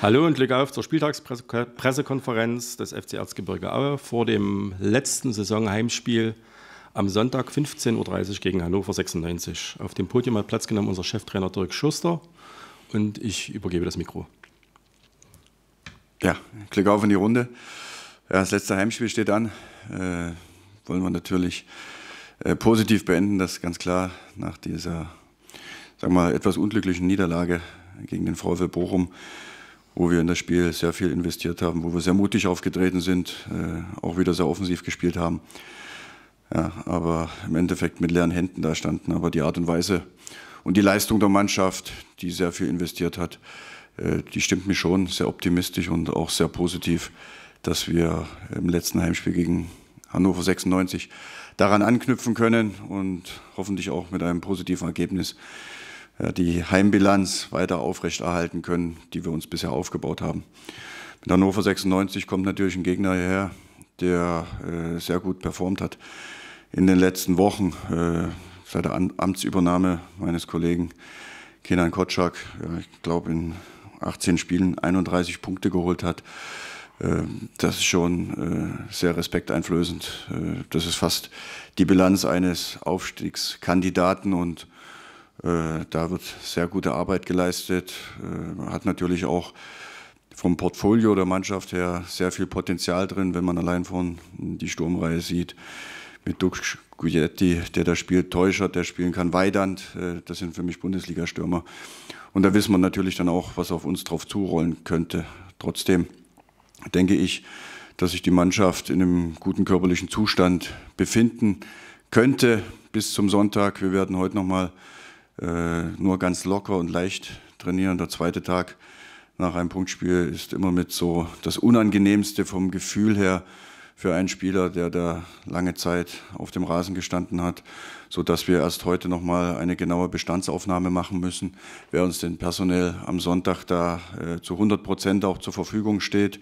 Hallo und Glück auf zur Spieltagspressekonferenz des FC Erzgebirge Aue vor dem letzten Saisonheimspiel am Sonntag 15.30 Uhr gegen Hannover 96. Auf dem Podium hat Platz genommen unser Cheftrainer Dirk Schuster und ich übergebe das Mikro. Ja, Glück auf in die Runde. Ja, das letzte Heimspiel steht an. Äh, wollen wir natürlich äh, positiv beenden, das ist ganz klar nach dieser, sagen wir mal, etwas unglücklichen Niederlage gegen den VfL Bochum wo wir in das Spiel sehr viel investiert haben, wo wir sehr mutig aufgetreten sind, äh, auch wieder sehr offensiv gespielt haben. Ja, aber im Endeffekt mit leeren Händen da standen. Aber die Art und Weise und die Leistung der Mannschaft, die sehr viel investiert hat, äh, die stimmt mir schon sehr optimistisch und auch sehr positiv, dass wir im letzten Heimspiel gegen Hannover 96 daran anknüpfen können und hoffentlich auch mit einem positiven Ergebnis äh, die Heimbilanz weiter aufrechterhalten können, die wir uns bisher aufgebaut haben. Mit Hannover 96 kommt natürlich ein Gegner her, der äh, sehr gut performt hat in den letzten Wochen. Äh, seit der Amtsübernahme meines Kollegen Kenan Kotschak, ja, ich glaube in 18 Spielen 31 Punkte geholt hat. Äh, das ist schon äh, sehr respekteinflößend. Äh, das ist fast die Bilanz eines Aufstiegskandidaten und äh, da wird sehr gute Arbeit geleistet. Äh, man hat natürlich auch vom Portfolio der Mannschaft her sehr viel Potenzial drin, wenn man allein von die Sturmreihe sieht. Mit Dux Guglietti, der da spielt, Täuschert, der spielen kann, Weidand, äh, das sind für mich Bundesliga-Stürmer. Und da wissen wir natürlich dann auch, was auf uns drauf zurollen könnte. Trotzdem denke ich, dass sich die Mannschaft in einem guten körperlichen Zustand befinden könnte bis zum Sonntag. Wir werden heute nochmal mal äh, nur ganz locker und leicht trainieren. Der zweite Tag nach einem Punktspiel ist immer mit so das Unangenehmste vom Gefühl her für einen Spieler, der da lange Zeit auf dem Rasen gestanden hat, so dass wir erst heute noch mal eine genaue Bestandsaufnahme machen müssen, wer uns denn personell am Sonntag da äh, zu 100 Prozent auch zur Verfügung steht.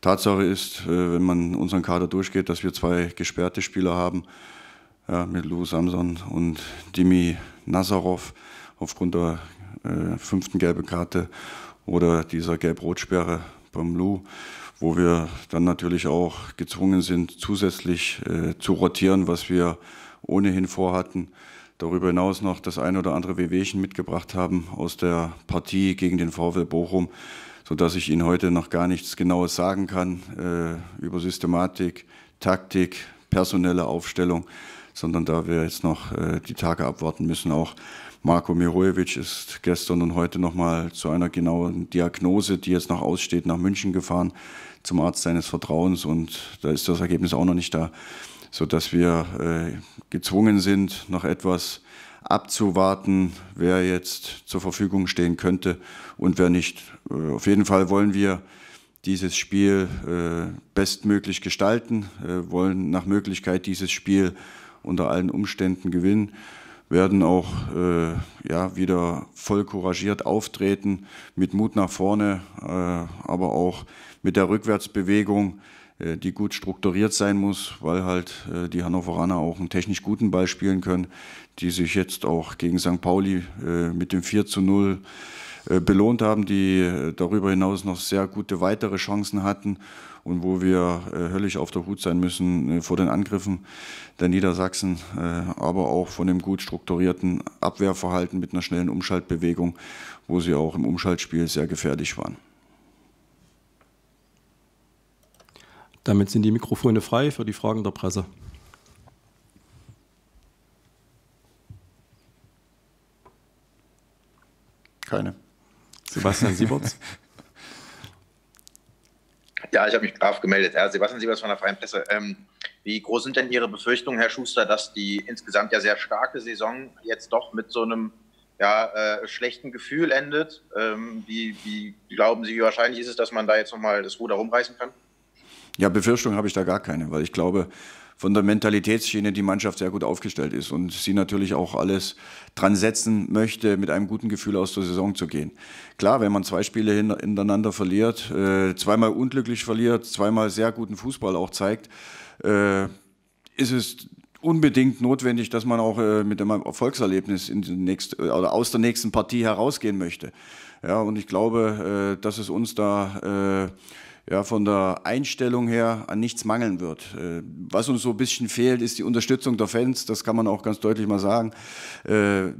Tatsache ist, äh, wenn man unseren Kader durchgeht, dass wir zwei gesperrte Spieler haben, ja, mit Lou Samson und Dimi Nazarov aufgrund der äh, fünften gelben Karte oder dieser Gelb-Rot-Sperre beim Lou, wo wir dann natürlich auch gezwungen sind, zusätzlich äh, zu rotieren, was wir ohnehin vorhatten. Darüber hinaus noch das ein oder andere Wehwehchen mitgebracht haben aus der Partie gegen den VW Bochum, sodass ich Ihnen heute noch gar nichts Genaues sagen kann äh, über Systematik, Taktik, personelle Aufstellung sondern da wir jetzt noch äh, die Tage abwarten müssen, auch Marco Mirojevic ist gestern und heute nochmal zu einer genauen Diagnose, die jetzt noch aussteht, nach München gefahren zum Arzt seines Vertrauens und da ist das Ergebnis auch noch nicht da, sodass wir äh, gezwungen sind, noch etwas abzuwarten, wer jetzt zur Verfügung stehen könnte und wer nicht. Äh, auf jeden Fall wollen wir dieses Spiel äh, bestmöglich gestalten, äh, wollen nach Möglichkeit dieses Spiel unter allen Umständen gewinnen, werden auch äh, ja, wieder voll couragiert auftreten, mit Mut nach vorne, äh, aber auch mit der Rückwärtsbewegung, äh, die gut strukturiert sein muss, weil halt äh, die Hannoveraner auch einen technisch guten Ball spielen können, die sich jetzt auch gegen St. Pauli äh, mit dem 4 zu 0 äh, belohnt haben, die äh, darüber hinaus noch sehr gute weitere Chancen hatten und wo wir äh, höllisch auf der Hut sein müssen vor den Angriffen der Niedersachsen, aber auch von dem gut strukturierten Abwehrverhalten mit einer schnellen Umschaltbewegung, wo sie auch im Umschaltspiel sehr gefährlich waren. Damit sind die Mikrofone frei für die Fragen der Presse. Keine. Sebastian Sieberts? Ja, ich habe mich brav gemeldet. Herr Sebastian Sievers von der Freien Presse. Ähm, wie groß sind denn Ihre Befürchtungen, Herr Schuster, dass die insgesamt ja sehr starke Saison jetzt doch mit so einem ja, äh, schlechten Gefühl endet? Ähm, wie, wie, glauben Sie, wie wahrscheinlich ist es, dass man da jetzt nochmal das Ruder rumreißen kann? Ja, Befürchtungen habe ich da gar keine, weil ich glaube, von der Mentalitätsschiene die Mannschaft sehr gut aufgestellt ist und sie natürlich auch alles dran setzen möchte, mit einem guten Gefühl aus der Saison zu gehen. Klar, wenn man zwei Spiele hintereinander verliert, äh, zweimal unglücklich verliert, zweimal sehr guten Fußball auch zeigt, äh, ist es unbedingt notwendig, dass man auch äh, mit einem Erfolgserlebnis in den nächst, oder aus der nächsten Partie herausgehen möchte. Ja, und ich glaube, dass es uns da ja, von der Einstellung her an nichts mangeln wird. Äh, was uns so ein bisschen fehlt, ist die Unterstützung der Fans, das kann man auch ganz deutlich mal sagen. Äh,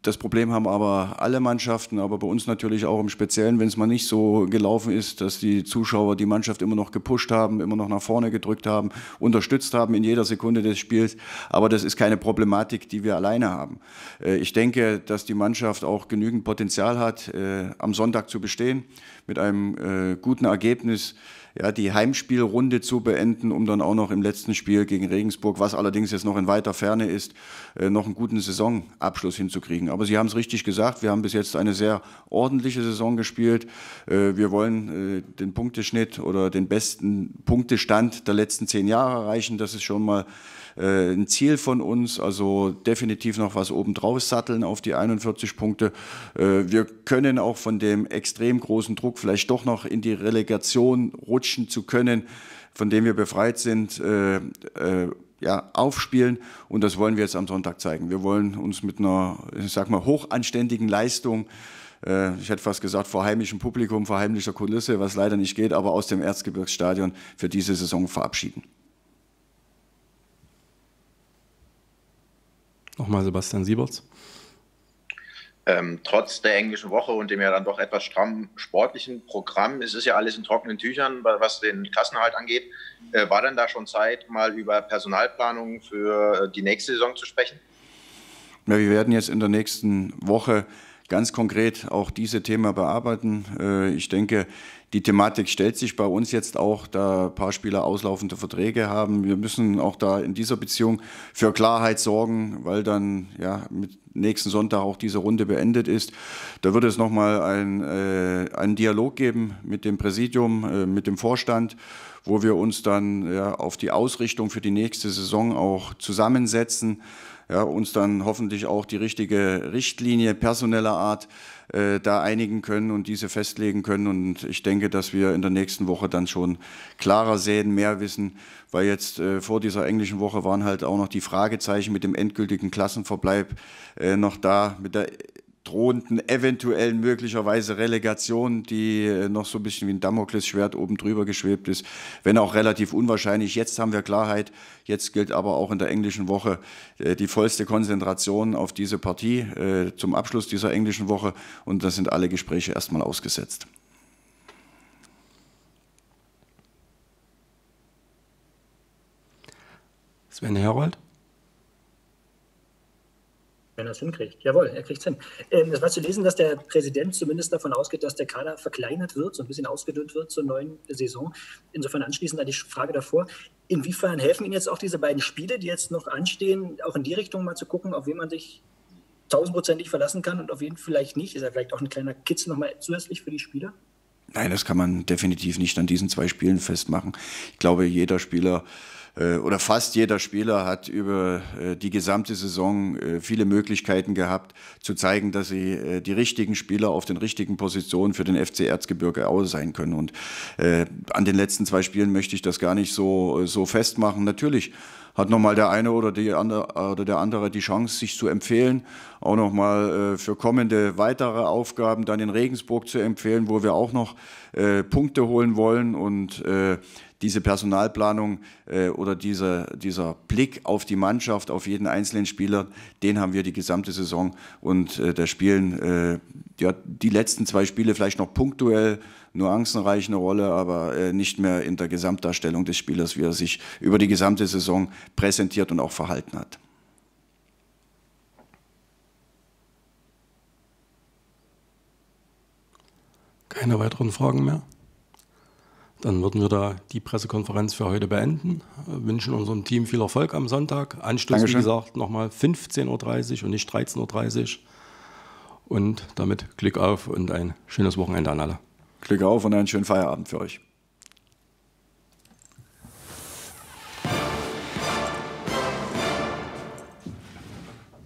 das Problem haben aber alle Mannschaften, aber bei uns natürlich auch im Speziellen, wenn es mal nicht so gelaufen ist, dass die Zuschauer die Mannschaft immer noch gepusht haben, immer noch nach vorne gedrückt haben, unterstützt haben in jeder Sekunde des Spiels. Aber das ist keine Problematik, die wir alleine haben. Äh, ich denke, dass die Mannschaft auch genügend Potenzial hat, am Sonntag zu bestehen mit einem guten Ergebnis ist, ja, die Heimspielrunde zu beenden, um dann auch noch im letzten Spiel gegen Regensburg, was allerdings jetzt noch in weiter Ferne ist, äh, noch einen guten Saisonabschluss hinzukriegen. Aber Sie haben es richtig gesagt, wir haben bis jetzt eine sehr ordentliche Saison gespielt. Äh, wir wollen äh, den Punkteschnitt oder den besten Punktestand der letzten zehn Jahre erreichen. Das ist schon mal äh, ein Ziel von uns, also definitiv noch was obendrauf satteln auf die 41 Punkte. Äh, wir können auch von dem extrem großen Druck vielleicht doch noch in die Relegation rutschen zu können, von dem wir befreit sind. Äh, äh, ja, aufspielen. Und das wollen wir jetzt am Sonntag zeigen. Wir wollen uns mit einer, ich sag mal, hochanständigen Leistung, äh, ich hätte fast gesagt, vor heimischem Publikum, vor heimlicher Kulisse, was leider nicht geht, aber aus dem Erzgebirgsstadion für diese Saison verabschieden. Nochmal Sebastian Sieberts. Ähm, trotz der englischen Woche und dem ja dann doch etwas strammen sportlichen Programm, es ist ja alles in trockenen Tüchern, was den Klassenhalt angeht, äh, war denn da schon Zeit, mal über Personalplanung für äh, die nächste Saison zu sprechen? Ja, wir werden jetzt in der nächsten Woche ganz konkret auch diese Thema bearbeiten. Äh, ich denke, die Thematik stellt sich bei uns jetzt auch, da ein paar Spieler auslaufende Verträge haben. Wir müssen auch da in dieser Beziehung für Klarheit sorgen, weil dann ja mit nächsten Sonntag auch diese Runde beendet ist. Da wird es nochmal ein, äh, einen Dialog geben mit dem Präsidium, äh, mit dem Vorstand, wo wir uns dann ja, auf die Ausrichtung für die nächste Saison auch zusammensetzen ja, uns dann hoffentlich auch die richtige Richtlinie personeller Art äh, da einigen können und diese festlegen können. Und ich denke, dass wir in der nächsten Woche dann schon klarer sehen, mehr wissen, weil jetzt äh, vor dieser englischen Woche waren halt auch noch die Fragezeichen mit dem endgültigen Klassenverbleib äh, noch da, mit der drohenden, eventuellen, möglicherweise Relegation, die äh, noch so ein bisschen wie ein Damoklesschwert oben drüber geschwebt ist, wenn auch relativ unwahrscheinlich. Jetzt haben wir Klarheit, jetzt gilt aber auch in der englischen Woche äh, die vollste Konzentration auf diese Partie äh, zum Abschluss dieser englischen Woche und da sind alle Gespräche erstmal ausgesetzt. Sven Herold? das hinkriegt. Jawohl, er kriegt es hin. Ähm, es war zu lesen, dass der Präsident zumindest davon ausgeht, dass der Kader verkleinert wird, so ein bisschen ausgedünnt wird zur neuen Saison. Insofern anschließend an die Frage davor, inwiefern helfen Ihnen jetzt auch diese beiden Spiele, die jetzt noch anstehen, auch in die Richtung mal zu gucken, auf wen man sich tausendprozentig verlassen kann und auf wen vielleicht nicht? Ist er vielleicht auch ein kleiner Kitz nochmal zusätzlich für die Spieler? Nein, das kann man definitiv nicht an diesen zwei Spielen festmachen. Ich glaube, jeder Spieler äh, oder fast jeder Spieler hat über äh, die gesamte Saison äh, viele Möglichkeiten gehabt, zu zeigen, dass sie die richtigen Spieler auf den richtigen Positionen für den FC Erzgebirge Aue sein können. Und an den letzten zwei Spielen möchte ich das gar nicht so, so festmachen. Natürlich hat nochmal der eine oder, die andere, oder der andere die Chance, sich zu empfehlen. Auch nochmal äh, für kommende weitere Aufgaben dann in Regensburg zu empfehlen, wo wir auch noch äh, Punkte holen wollen und äh, diese Personalplanung äh, oder diese, dieser Blick auf die Mannschaft, auf jeden einzelnen Spieler, den haben wir die gesamte Saison und äh, da spielen äh, ja, die letzten zwei Spiele vielleicht noch punktuell nuancenreich eine Rolle, aber äh, nicht mehr in der Gesamtdarstellung des Spielers, wie er sich über die gesamte Saison präsentiert und auch verhalten hat. Keine weiteren Fragen mehr? Dann würden wir da die Pressekonferenz für heute beenden. Wir äh, wünschen unserem Team viel Erfolg am Sonntag. Anschluss, Dankeschön. wie gesagt, nochmal 15.30 Uhr und nicht 13.30 Uhr. Und damit Glück auf und ein schönes Wochenende an alle. Glück auf und einen schönen Feierabend für euch.